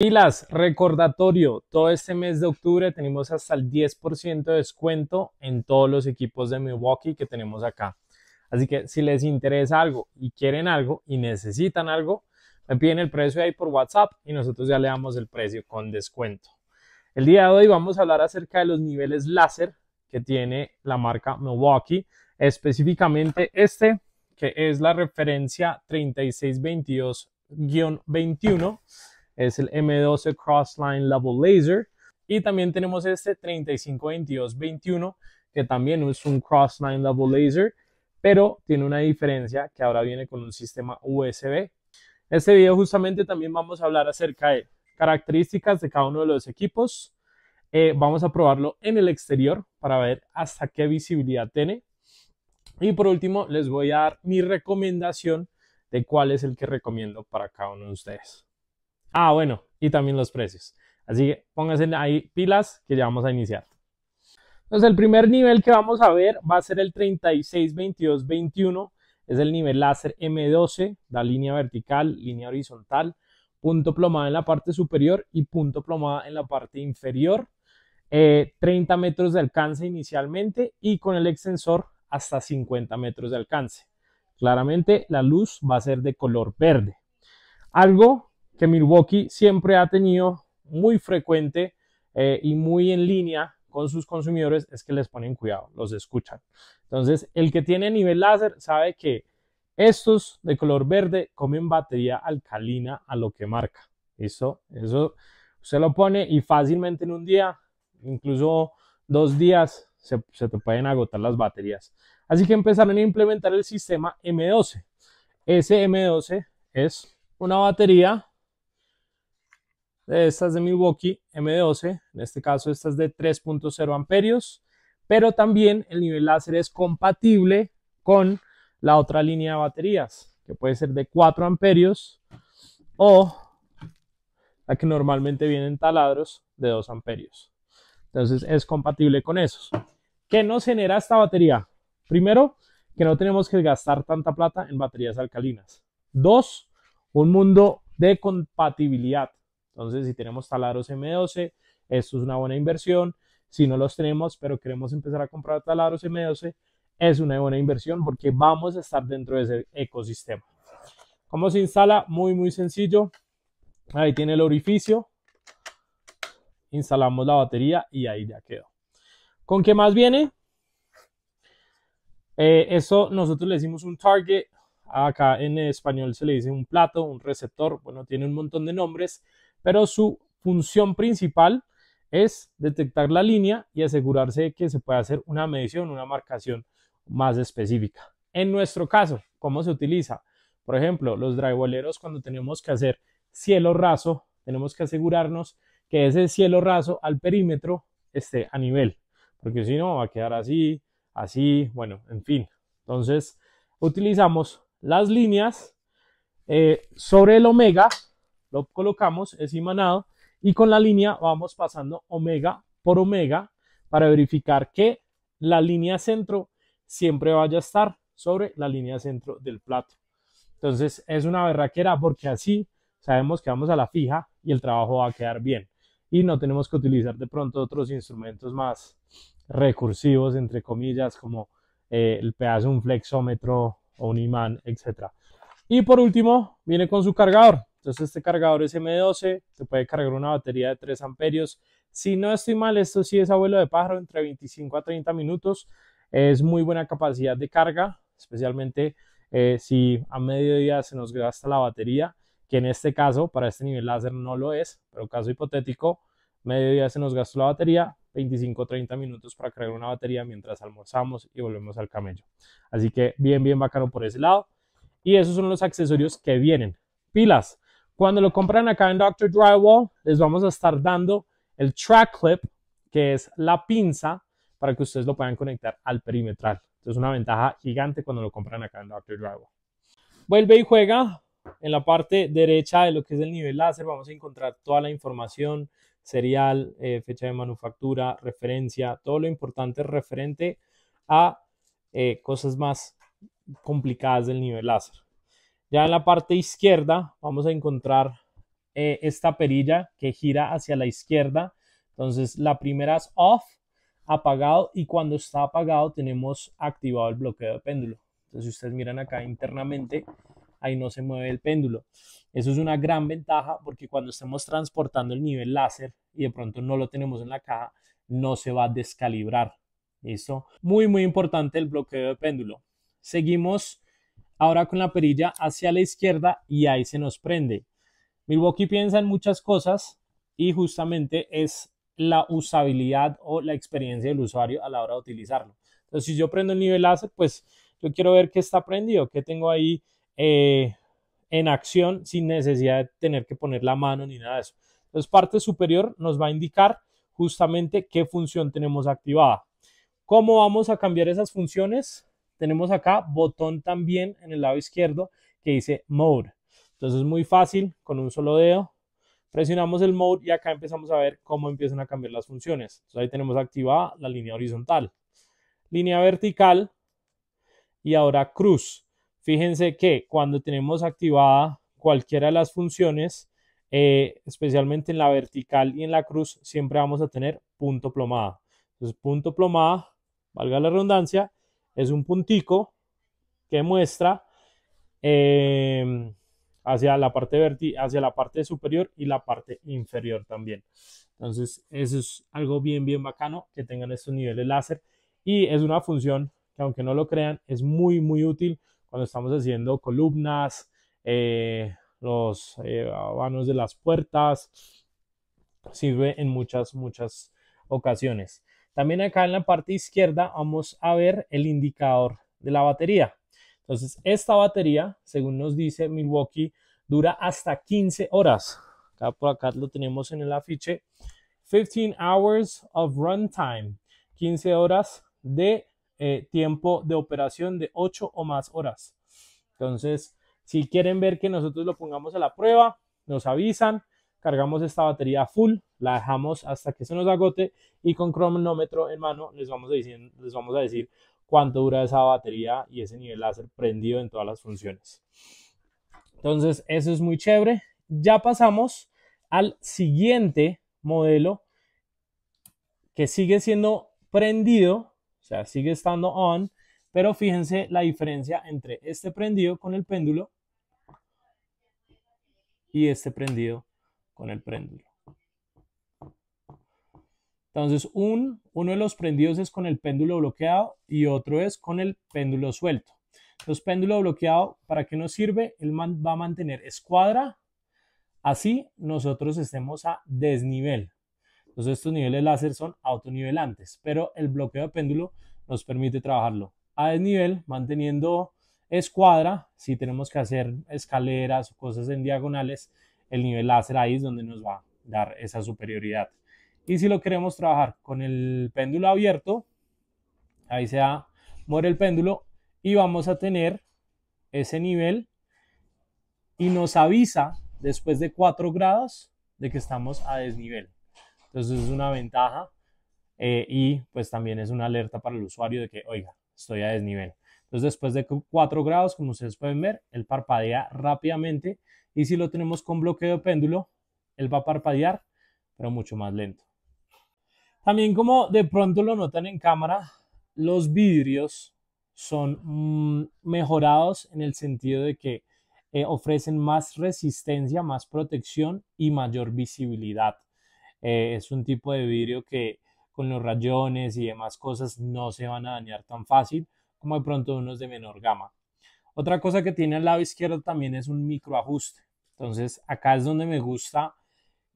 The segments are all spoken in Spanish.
Pilas, recordatorio, todo este mes de octubre tenemos hasta el 10% de descuento en todos los equipos de Milwaukee que tenemos acá. Así que si les interesa algo y quieren algo y necesitan algo, me piden el precio ahí por WhatsApp y nosotros ya le damos el precio con descuento. El día de hoy vamos a hablar acerca de los niveles láser que tiene la marca Milwaukee, específicamente este que es la referencia 3622-21 es el M12 Crossline Level Laser. Y también tenemos este 352221, que también es un Crossline Level Laser, pero tiene una diferencia que ahora viene con un sistema USB. Este video justamente también vamos a hablar acerca de características de cada uno de los equipos. Eh, vamos a probarlo en el exterior para ver hasta qué visibilidad tiene. Y por último, les voy a dar mi recomendación de cuál es el que recomiendo para cada uno de ustedes. Ah, bueno, y también los precios. Así que pónganse ahí pilas que ya vamos a iniciar. Entonces el primer nivel que vamos a ver va a ser el 362221. Es el nivel láser M12, da línea vertical, línea horizontal, punto plomada en la parte superior y punto plomada en la parte inferior. 30 eh, metros de alcance inicialmente y con el extensor hasta 50 metros de alcance. Claramente la luz va a ser de color verde. Algo que Milwaukee siempre ha tenido muy frecuente eh, y muy en línea con sus consumidores es que les ponen cuidado, los escuchan. Entonces, el que tiene nivel láser sabe que estos de color verde comen batería alcalina a lo que marca. Eso, Eso se lo pone y fácilmente en un día, incluso dos días, se, se te pueden agotar las baterías. Así que empezaron a implementar el sistema M12. Ese M12 es una batería de estas de Milwaukee M12, en este caso estas de 3.0 amperios, pero también el nivel láser es compatible con la otra línea de baterías, que puede ser de 4 amperios o la que normalmente vienen taladros de 2 amperios. Entonces es compatible con esos. ¿Qué nos genera esta batería? Primero, que no tenemos que gastar tanta plata en baterías alcalinas. Dos, un mundo de compatibilidad. Entonces, si tenemos talaros M12, esto es una buena inversión. Si no los tenemos, pero queremos empezar a comprar talaros M12, es una buena inversión porque vamos a estar dentro de ese ecosistema. ¿Cómo se instala? Muy, muy sencillo. Ahí tiene el orificio. Instalamos la batería y ahí ya quedó. ¿Con qué más viene? Eh, eso nosotros le decimos un target. Acá en español se le dice un plato, un receptor. Bueno, tiene un montón de nombres pero su función principal es detectar la línea y asegurarse de que se puede hacer una medición, una marcación más específica. En nuestro caso, ¿cómo se utiliza? Por ejemplo, los drywalleros cuando tenemos que hacer cielo raso, tenemos que asegurarnos que ese cielo raso al perímetro esté a nivel, porque si no va a quedar así, así, bueno, en fin. Entonces, utilizamos las líneas eh, sobre el omega lo colocamos, es imanado, y con la línea vamos pasando omega por omega para verificar que la línea centro siempre vaya a estar sobre la línea centro del plato. Entonces es una verraquera porque así sabemos que vamos a la fija y el trabajo va a quedar bien. Y no tenemos que utilizar de pronto otros instrumentos más recursivos, entre comillas, como eh, el pedazo, un flexómetro o un imán, etc. Y por último, viene con su cargador. Entonces este cargador es M12, se puede cargar una batería de 3 amperios. Si no estoy mal, esto sí es abuelo de pájaro, entre 25 a 30 minutos. Es muy buena capacidad de carga, especialmente eh, si a mediodía se nos gasta la batería, que en este caso, para este nivel láser no lo es, pero caso hipotético, mediodía se nos gastó la batería, 25 a 30 minutos para cargar una batería mientras almorzamos y volvemos al camello. Así que bien, bien bacano por ese lado. Y esos son los accesorios que vienen. Pilas. Cuando lo compran acá en Dr. Drywall, les vamos a estar dando el track clip, que es la pinza, para que ustedes lo puedan conectar al perimetral. Es una ventaja gigante cuando lo compran acá en Dr. Drywall. Vuelve y juega. En la parte derecha de lo que es el nivel láser, vamos a encontrar toda la información, serial, eh, fecha de manufactura, referencia, todo lo importante referente a eh, cosas más complicadas del nivel láser. Ya en la parte izquierda vamos a encontrar eh, esta perilla que gira hacia la izquierda. Entonces la primera es off, apagado y cuando está apagado tenemos activado el bloqueo de péndulo. Entonces si ustedes miran acá internamente, ahí no se mueve el péndulo. Eso es una gran ventaja porque cuando estemos transportando el nivel láser y de pronto no lo tenemos en la caja, no se va a descalibrar. ¿Listo? Muy, muy importante el bloqueo de péndulo. Seguimos ahora con la perilla hacia la izquierda y ahí se nos prende. Milwaukee piensa en muchas cosas y justamente es la usabilidad o la experiencia del usuario a la hora de utilizarlo. Entonces, si yo prendo el nivel láser, pues yo quiero ver qué está prendido, qué tengo ahí eh, en acción sin necesidad de tener que poner la mano ni nada de eso. Entonces, parte superior nos va a indicar justamente qué función tenemos activada. ¿Cómo vamos a cambiar esas funciones? tenemos acá botón también en el lado izquierdo que dice Mode. Entonces es muy fácil, con un solo dedo presionamos el Mode y acá empezamos a ver cómo empiezan a cambiar las funciones. Entonces ahí tenemos activada la línea horizontal, línea vertical y ahora cruz. Fíjense que cuando tenemos activada cualquiera de las funciones, eh, especialmente en la vertical y en la cruz, siempre vamos a tener punto plomada. Entonces punto plomada, valga la redundancia, es un puntico que muestra em, hacia, la parte verti hacia la parte superior y la parte inferior también. Entonces, eso es algo bien, bien bacano que tengan estos niveles láser y es una función que aunque no lo crean, es muy, muy útil cuando estamos haciendo columnas, eh, los vanos eh, de las puertas, sirve en muchas, muchas ocasiones. También acá en la parte izquierda vamos a ver el indicador de la batería. Entonces, esta batería, según nos dice Milwaukee, dura hasta 15 horas. Acá por acá lo tenemos en el afiche. 15 hours of runtime. 15 horas de eh, tiempo de operación de 8 o más horas. Entonces, si quieren ver que nosotros lo pongamos a la prueba, nos avisan cargamos esta batería full, la dejamos hasta que se nos agote y con cronómetro en mano les vamos a decir, les vamos a decir cuánto dura esa batería y ese nivel láser prendido en todas las funciones. Entonces, eso es muy chévere. Ya pasamos al siguiente modelo que sigue siendo prendido, o sea, sigue estando on, pero fíjense la diferencia entre este prendido con el péndulo y este prendido con el péndulo. Entonces, un, uno de los prendidos es con el péndulo bloqueado y otro es con el péndulo suelto. Entonces, péndulo bloqueado, ¿para qué nos sirve? Él va a mantener escuadra, así nosotros estemos a desnivel. Entonces, estos niveles láser son autonivelantes, pero el bloqueo de péndulo nos permite trabajarlo a desnivel, manteniendo escuadra, si tenemos que hacer escaleras o cosas en diagonales, el nivel láser ahí es donde nos va a dar esa superioridad. Y si lo queremos trabajar con el péndulo abierto, ahí se muere el péndulo y vamos a tener ese nivel y nos avisa después de cuatro grados de que estamos a desnivel. Entonces es una ventaja eh, y pues también es una alerta para el usuario de que, oiga, estoy a desnivel. Entonces después de cuatro grados, como ustedes pueden ver, el parpadea rápidamente y si lo tenemos con bloqueo de péndulo, él va a parpadear, pero mucho más lento. También como de pronto lo notan en cámara, los vidrios son mm, mejorados en el sentido de que eh, ofrecen más resistencia, más protección y mayor visibilidad. Eh, es un tipo de vidrio que con los rayones y demás cosas no se van a dañar tan fácil como de pronto unos de menor gama. Otra cosa que tiene al lado izquierdo también es un microajuste. Entonces, acá es donde me gusta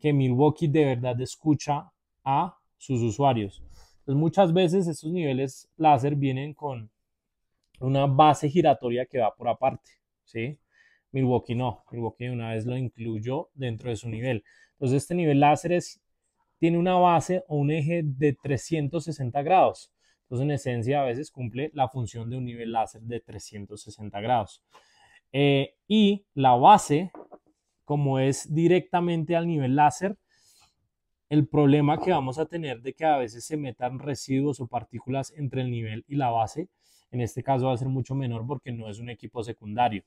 que Milwaukee de verdad escucha a sus usuarios. Entonces, muchas veces estos niveles láser vienen con una base giratoria que va por aparte, ¿sí? Milwaukee no, Milwaukee una vez lo incluyó dentro de su nivel. Entonces, este nivel láser tiene una base o un eje de 360 grados. Entonces, en esencia, a veces cumple la función de un nivel láser de 360 grados. Eh, y la base como es directamente al nivel láser, el problema que vamos a tener de que a veces se metan residuos o partículas entre el nivel y la base, en este caso va a ser mucho menor porque no es un equipo secundario.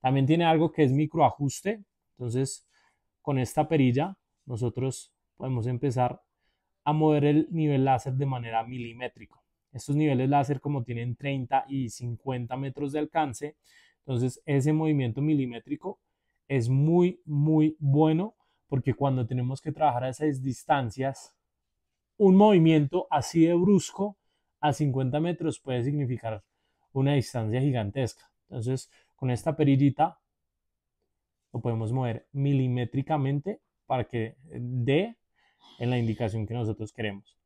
También tiene algo que es microajuste, entonces con esta perilla nosotros podemos empezar a mover el nivel láser de manera milimétrica. Estos niveles láser como tienen 30 y 50 metros de alcance, entonces ese movimiento milimétrico es muy, muy bueno porque cuando tenemos que trabajar a esas distancias, un movimiento así de brusco a 50 metros puede significar una distancia gigantesca. Entonces, con esta perillita lo podemos mover milimétricamente para que dé en la indicación que nosotros queremos.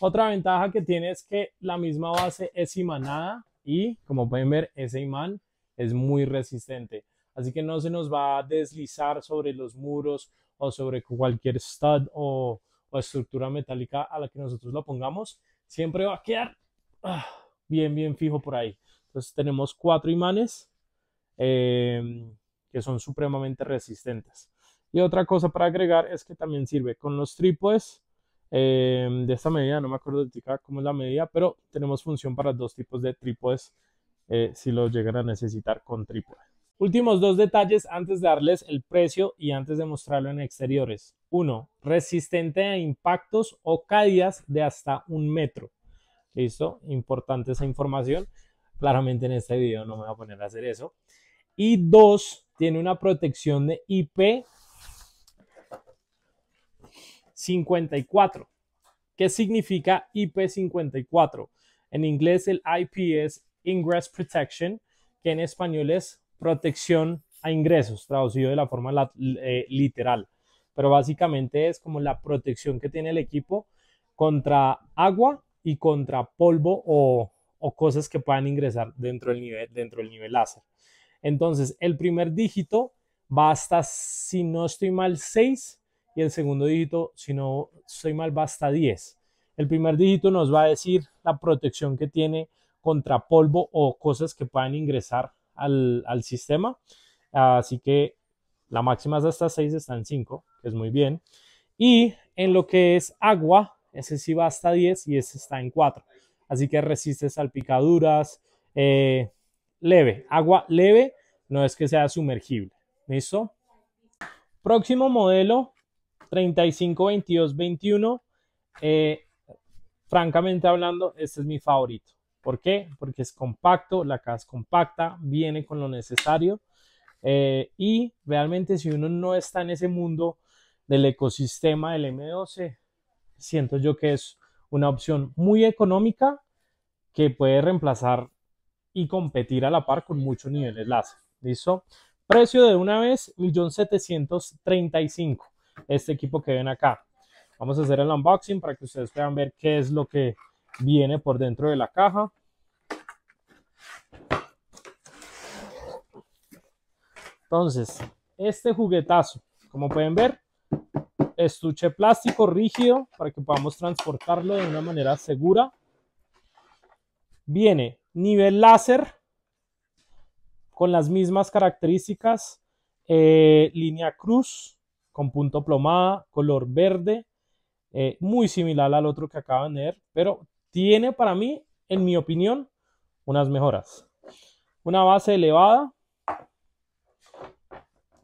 Otra ventaja que tiene es que la misma base es imanada y como pueden ver ese imán es muy resistente. Así que no se nos va a deslizar sobre los muros o sobre cualquier stud o, estructura metálica a la que nosotros lo pongamos. Siempre va a quedar ah, bien, bien fijo por ahí. Entonces tenemos cuatro imanes em, que son supremamente resistentes. Y otra cosa para agregar es que también sirve con los trípodes em, de esta medida, no me acuerdo de cómo es la medida, pero tenemos función para dos tipos de trípodes eh, si lo llegan a necesitar con trípodes. Últimos dos detalles antes de darles el precio y antes de mostrarlo en exteriores. Uno, Resistente a impactos o caídas de hasta un metro. ¿Listo? Importante esa información. Claramente en este video no me voy a poner a hacer eso. Y dos, Tiene una protección de IP 54. ¿Qué significa IP54? En inglés el IP es Ingress Protection, que en español es protección a ingresos, traducido de la forma eh, literal. Pero básicamente es como la protección que tiene el equipo contra agua y contra polvo o, cosas que puedan ingresar dentro del nivel, dentro del nivel láser. Entonces, el primer dígito va hasta, si no estoy mal, 6 y el segundo dígito, si no estoy mal, va hasta 10. El primer dígito nos va a decir la protección que tiene contra polvo o cosas que puedan ingresar al, sistema. Así que la máxima es hasta 6, está en 5, que es muy bien. Y en lo que es agua, ese sí va hasta 10 y ese está en 4. Así que resiste salpicaduras. Eh, leve, agua leve, no es que sea sumergible. ¿Listo? Próximo modelo, 35, 22, 21. francamente hablando, este es mi favorito. ¿Por qué? Porque es compacto, la caja es compacta, viene con lo necesario. Eh, y realmente si uno no está en ese mundo del ecosistema del M12, siento yo que es una opción muy económica que puede reemplazar y competir a la par con muchos niveles láser. ¿Listo? Precio de una vez, 1.735. Este equipo que ven acá. Vamos a hacer el unboxing para que ustedes puedan ver qué es lo que viene por dentro de la caja entonces este juguetazo como pueden ver estuche plástico rígido para que podamos transportarlo de una manera segura viene nivel láser con las mismas características eh, línea cruz con punto plomada color verde eh, muy similar al otro que acaban de ver pero tiene para mí, en mi opinión, unas mejoras. Una base elevada,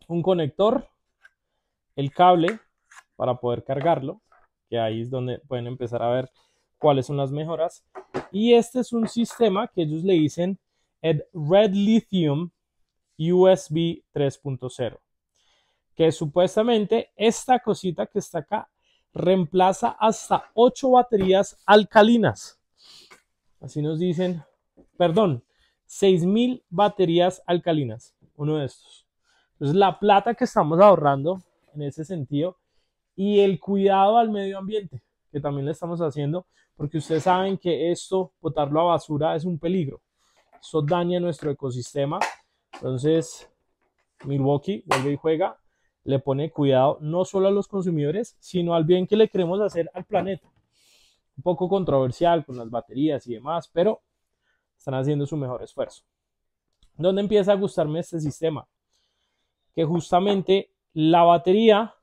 un conector, el cable para poder cargarlo, que ahí es donde pueden empezar a ver cuáles son las mejoras. Y este es un sistema que ellos le dicen Red Lithium USB 3.0, que supuestamente esta cosita que está acá reemplaza hasta 8 baterías alcalinas. Así nos dicen, perdón, 6.000 baterías alcalinas, uno de estos. Entonces la plata que estamos ahorrando en ese sentido y el cuidado al medio ambiente, que también le estamos haciendo, porque ustedes saben que esto, botarlo a basura, es un peligro. Eso daña nuestro ecosistema. Entonces, Milwaukee vuelve y juega le pone cuidado no solo a los consumidores, sino al bien que le queremos hacer al planeta. Un poco controversial con las baterías y demás, pero están haciendo su mejor esfuerzo. ¿Dónde empieza a gustarme este sistema? Que justamente la batería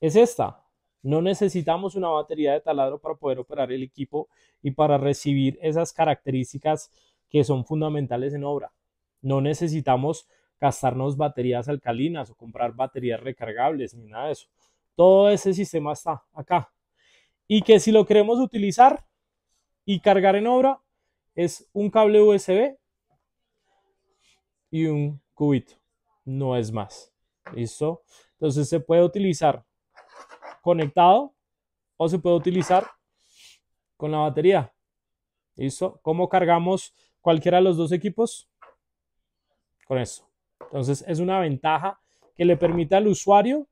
es esta. No necesitamos una batería de taladro para poder operar el equipo y para recibir esas características que son fundamentales en obra. No necesitamos gastarnos baterías alcalinas o comprar baterías recargables ni nada de eso. Todo ese sistema está acá. Y que si lo queremos utilizar y cargar en obra, es un cable USB y un cubito, no es más. ¿Listo? Entonces se puede utilizar conectado o se puede utilizar con la batería. ¿Listo? ¿Cómo cargamos cualquiera de los dos equipos? Con eso. Entonces es una ventaja que le permite al usuario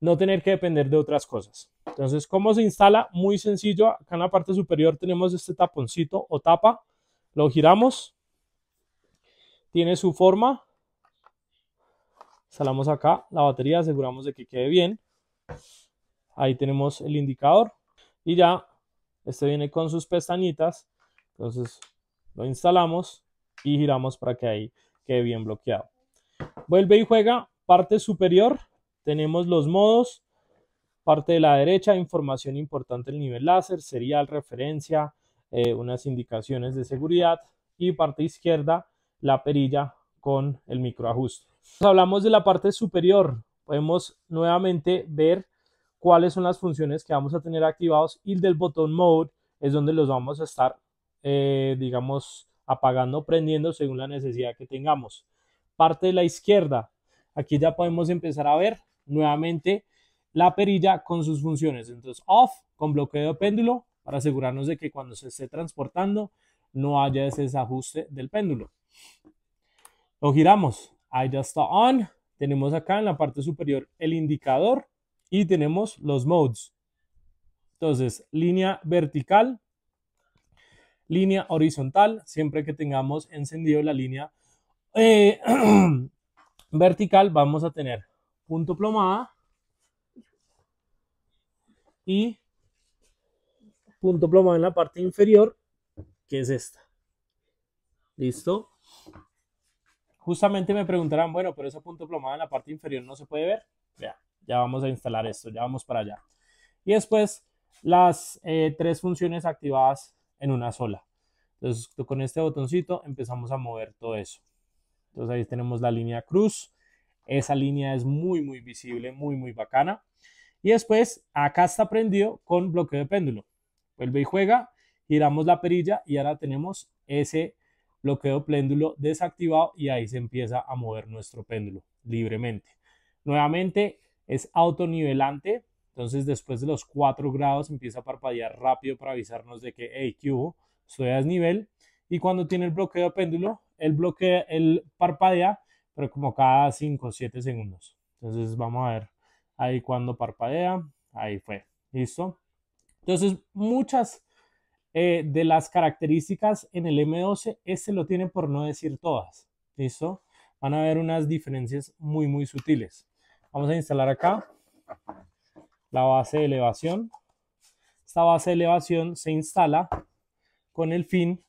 no tener que depender de otras cosas. Entonces, ¿cómo se instala? Muy sencillo. Acá en la parte superior tenemos este taponcito o tapa. Lo giramos. Tiene su forma. Instalamos acá la batería, aseguramos de que quede bien. Ahí tenemos el indicador. Y ya, este viene con sus pestañitas. Entonces, lo instalamos y giramos para que ahí quede bien bloqueado. Vuelve y juega. Parte superior. Tenemos los modos. Parte de la derecha, información importante el nivel láser, serial, referencia, eh, unas indicaciones de seguridad. Y parte izquierda, la perilla con el microajuste. Hablamos de la parte superior. Podemos nuevamente ver cuáles son las funciones que vamos a tener activados y el del botón mode es donde los vamos a estar, eh, digamos, apagando o prendiendo según la necesidad que tengamos. Parte de la izquierda, aquí ya podemos empezar a ver nuevamente la perilla con sus funciones. Entonces, off con bloqueo de péndulo para asegurarnos de que cuando se esté transportando no haya ese desajuste del péndulo. Lo giramos, ahí just está on. Tenemos acá en la parte superior el indicador y tenemos los modes. Entonces, línea vertical, línea horizontal, siempre que tengamos encendido la línea eh, vertical, vamos a tener punto plomada y punto plomada en la parte inferior, que es esta. ¿Listo? Justamente me preguntarán, bueno, pero ese punto plomada en la parte inferior no se puede ver. Ya, ya vamos a instalar esto, ya vamos para allá. Y después las eh, tres funciones activadas en una sola. Entonces con este botoncito empezamos a mover todo eso. Entonces ahí tenemos la línea cruz. Esa línea es muy, muy visible, muy, muy bacana. Y después acá está prendido con bloqueo de péndulo. Vuelve y juega, giramos la perilla y ahora tenemos ese bloqueo péndulo desactivado y ahí se empieza a mover nuestro péndulo libremente. Nuevamente es autonivelante, entonces después de los 4 grados empieza a parpadear rápido para avisarnos de que, hey, hubo? edad es nivel y cuando tiene el bloqueo péndulo, el bloquea, el parpadea, pero como cada 5 o 7 segundos. Entonces vamos a ver ahí cuando parpadea, ahí fue, listo. Entonces muchas eh, de las características en el M12, este lo tiene por no decir todas, listo. Van a ver unas diferencias muy muy sutiles. Vamos a instalar acá la base de elevación. Esta base de elevación se instala con el fin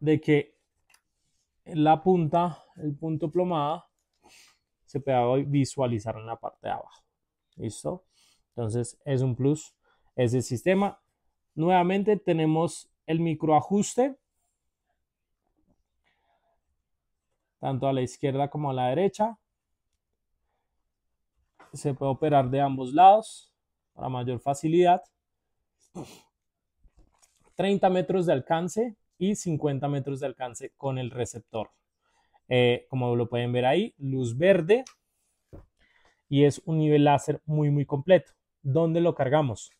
de que la punta, el punto plomada, se pueda visualizar en la parte de abajo. ¿Listo? Entonces es un plus ese sistema. Nuevamente tenemos el microajuste, tanto a la izquierda como a la derecha. Se puede operar de ambos lados para mayor facilidad. 30 metros de alcance y 50 metros de alcance con el receptor. Eh, como lo pueden ver ahí, luz verde y es un nivel láser muy, muy completo. ¿Dónde lo cargamos?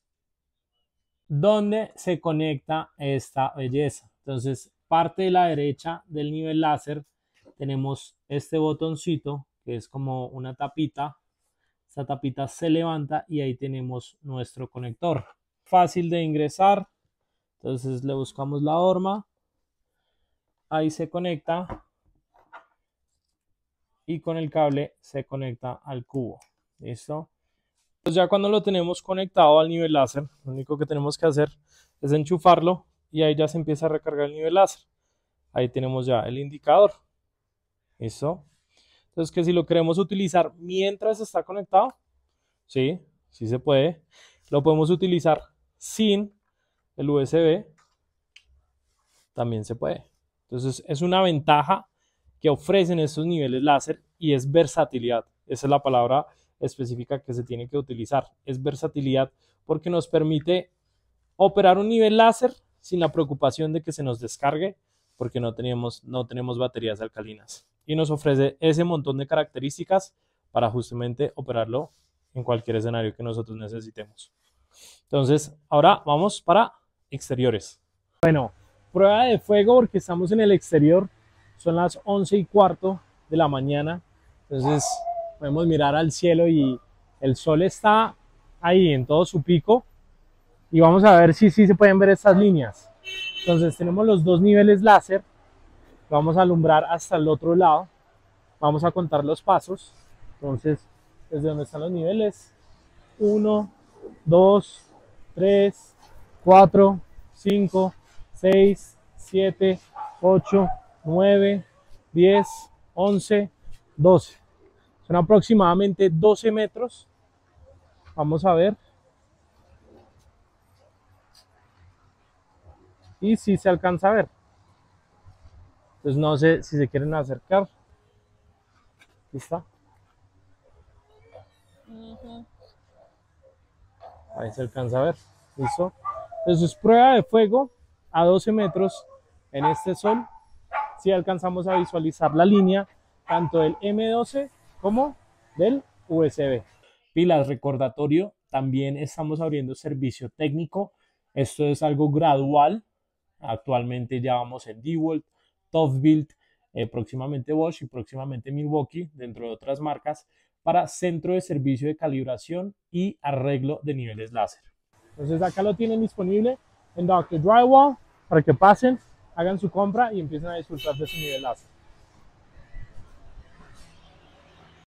¿Dónde se conecta esta belleza? Entonces, parte de la derecha del nivel láser tenemos este botoncito que es como una tapita. Esta tapita se levanta y ahí tenemos nuestro conector. Fácil de ingresar, entonces le buscamos la horma. Ahí se conecta. Y con el cable se conecta al cubo. ¿Listo? Pues ya cuando lo tenemos conectado al nivel láser, lo único que tenemos que hacer es enchufarlo y ahí ya se empieza a recargar el nivel láser. Ahí tenemos ya el indicador. ¿Listo? Entonces que si lo queremos utilizar mientras está conectado, sí, sí se puede. Lo podemos utilizar sin el USB, también se puede. Entonces es una ventaja que ofrecen estos niveles láser y es versatilidad. Esa es la palabra específica que se tiene que utilizar. Es versatilidad porque nos permite operar un nivel láser sin la preocupación de que se nos descargue porque no tenemos, no tenemos baterías alcalinas. Y nos ofrece ese montón de características para justamente operarlo en cualquier escenario que nosotros necesitemos. Entonces, ahora vamos para exteriores. Bueno, prueba de fuego porque estamos en el exterior. Son las 11 y cuarto de la mañana. Entonces podemos mirar al cielo y el sol está ahí en todo su pico. Y vamos a ver si sí se pueden ver estas líneas. Entonces tenemos los dos niveles láser. Vamos a alumbrar hasta el otro lado. Vamos a contar los pasos. Entonces, desde donde están los niveles. 1, 2, 3, 4, 5, 6, 7, 8, 9, 10, 11, 12. Son aproximadamente 12 metros. Vamos a ver. Y si se alcanza a ver. Entonces pues no sé si se quieren acercar. Aquí está. Ahí se alcanza a ver. Listo. Entonces, prueba de fuego a 12 metros en este sol, si alcanzamos a visualizar la línea tanto del M12 como del USB. Pilas, recordatorio, también estamos abriendo servicio técnico. Esto es algo gradual. Actualmente ya vamos en DeWalt, Toughbuilt, eh, próximamente Bosch y próximamente Milwaukee, dentro de otras marcas, para centro de servicio de calibración y arreglo de niveles láser. Entonces acá lo tienen disponible en Dr. Drywall para que pasen, hagan su compra y empiecen a disfrutar de su nivelazo.